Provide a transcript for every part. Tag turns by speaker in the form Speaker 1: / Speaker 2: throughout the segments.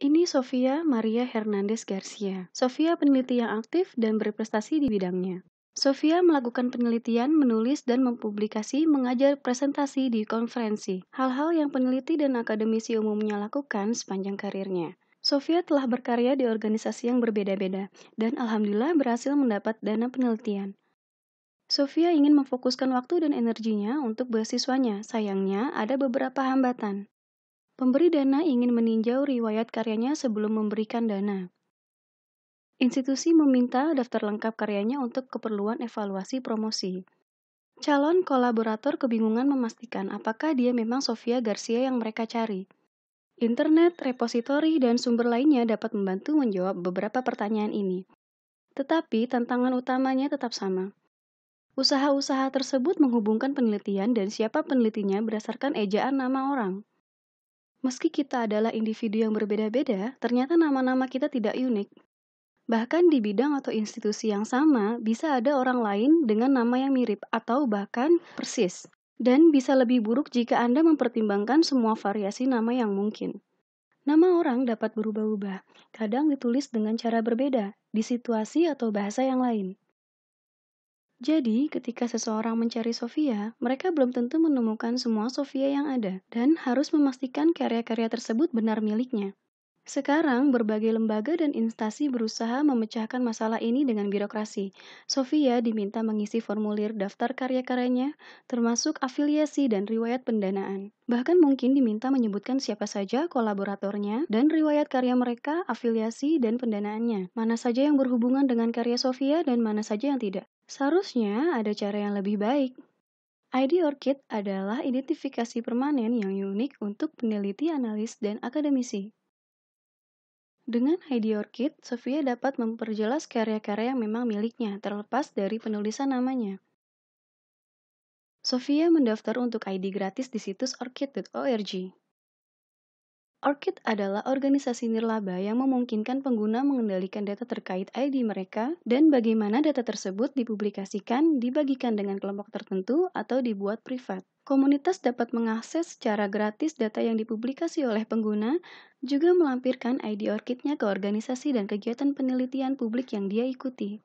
Speaker 1: Ini Sofia Maria Hernandez Garcia. Sofia peneliti yang aktif dan berprestasi di bidangnya. Sofia melakukan penelitian, menulis, dan mempublikasi, mengajar presentasi di konferensi, hal-hal yang peneliti dan akademisi umumnya lakukan sepanjang karirnya. Sofia telah berkarya di organisasi yang berbeda-beda, dan alhamdulillah berhasil mendapat dana penelitian. Sofia ingin memfokuskan waktu dan energinya untuk beasiswanya, sayangnya ada beberapa hambatan. Pemberi dana ingin meninjau riwayat karyanya sebelum memberikan dana. Institusi meminta daftar lengkap karyanya untuk keperluan evaluasi promosi. Calon kolaborator kebingungan memastikan apakah dia memang Sofia Garcia yang mereka cari. Internet, repositori, dan sumber lainnya dapat membantu menjawab beberapa pertanyaan ini. Tetapi tantangan utamanya tetap sama. Usaha-usaha tersebut menghubungkan penelitian dan siapa penelitinya berdasarkan ejaan nama orang. Meski kita adalah individu yang berbeda-beda, ternyata nama-nama kita tidak unik. Bahkan di bidang atau institusi yang sama, bisa ada orang lain dengan nama yang mirip atau bahkan persis. Dan bisa lebih buruk jika Anda mempertimbangkan semua variasi nama yang mungkin. Nama orang dapat berubah-ubah, kadang ditulis dengan cara berbeda, di situasi atau bahasa yang lain. Jadi, ketika seseorang mencari Sofia, mereka belum tentu menemukan semua Sofia yang ada dan harus memastikan karya-karya tersebut benar miliknya. Sekarang, berbagai lembaga dan instansi berusaha memecahkan masalah ini dengan birokrasi. Sofia diminta mengisi formulir daftar karya-karyanya, termasuk afiliasi dan riwayat pendanaan. Bahkan mungkin diminta menyebutkan siapa saja kolaboratornya dan riwayat karya mereka, afiliasi, dan pendanaannya. Mana saja yang berhubungan dengan karya Sofia dan mana saja yang tidak. Seharusnya ada cara yang lebih baik. ID ORCID adalah identifikasi permanen yang unik untuk peneliti, analis, dan akademisi. Dengan ID ORCID, Sofia dapat memperjelas karya-karya yang memang miliknya, terlepas dari penulisan namanya. Sofia mendaftar untuk ID gratis di situs orchid.org. ORCID adalah organisasi nirlaba yang memungkinkan pengguna mengendalikan data terkait ID mereka dan bagaimana data tersebut dipublikasikan, dibagikan dengan kelompok tertentu, atau dibuat privat. Komunitas dapat mengakses secara gratis data yang dipublikasi oleh pengguna, juga melampirkan ID ORCID-nya ke organisasi dan kegiatan penelitian publik yang dia ikuti.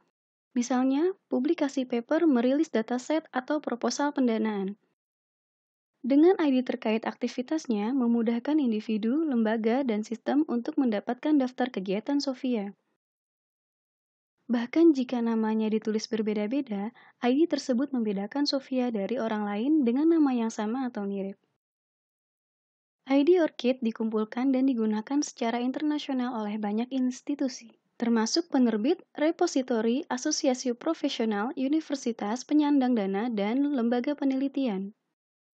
Speaker 1: Misalnya, publikasi paper merilis dataset atau proposal pendanaan. Dengan ID terkait aktivitasnya, memudahkan individu, lembaga, dan sistem untuk mendapatkan daftar kegiatan SOFIA. Bahkan jika namanya ditulis berbeda-beda, ID tersebut membedakan Sofia dari orang lain dengan nama yang sama atau mirip. ID Orchid dikumpulkan dan digunakan secara internasional oleh banyak institusi, termasuk penerbit, repositori, asosiasi profesional, universitas, penyandang dana, dan lembaga penelitian.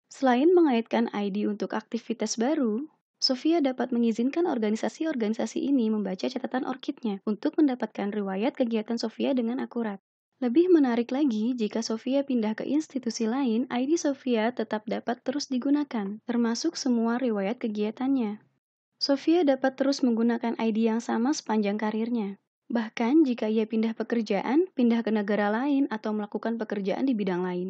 Speaker 1: Selain mengaitkan ID untuk aktivitas baru, Sofia dapat mengizinkan organisasi-organisasi ini membaca catatan orkidnya untuk mendapatkan riwayat kegiatan Sofia dengan akurat. Lebih menarik lagi, jika Sofia pindah ke institusi lain, ID Sofia tetap dapat terus digunakan, termasuk semua riwayat kegiatannya. Sofia dapat terus menggunakan ID yang sama sepanjang karirnya. Bahkan jika ia pindah pekerjaan, pindah ke negara lain, atau melakukan pekerjaan di bidang lain.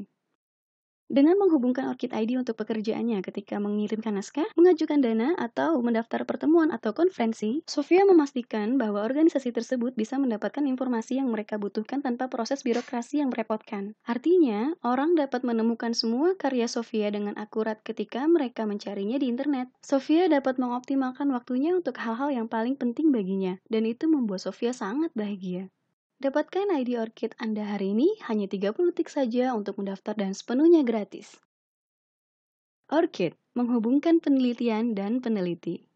Speaker 1: Dengan menghubungkan Orchid ID untuk pekerjaannya ketika mengirimkan naskah, mengajukan dana, atau mendaftar pertemuan atau konferensi, Sofia memastikan bahwa organisasi tersebut bisa mendapatkan informasi yang mereka butuhkan tanpa proses birokrasi yang merepotkan. Artinya, orang dapat menemukan semua karya Sofia dengan akurat ketika mereka mencarinya di internet. Sofia dapat mengoptimalkan waktunya untuk hal-hal yang paling penting baginya, dan itu membuat Sofia sangat bahagia. Dapatkan ID Orchid Anda hari ini hanya 30 detik saja untuk mendaftar dan sepenuhnya gratis. Orchid menghubungkan penelitian dan peneliti.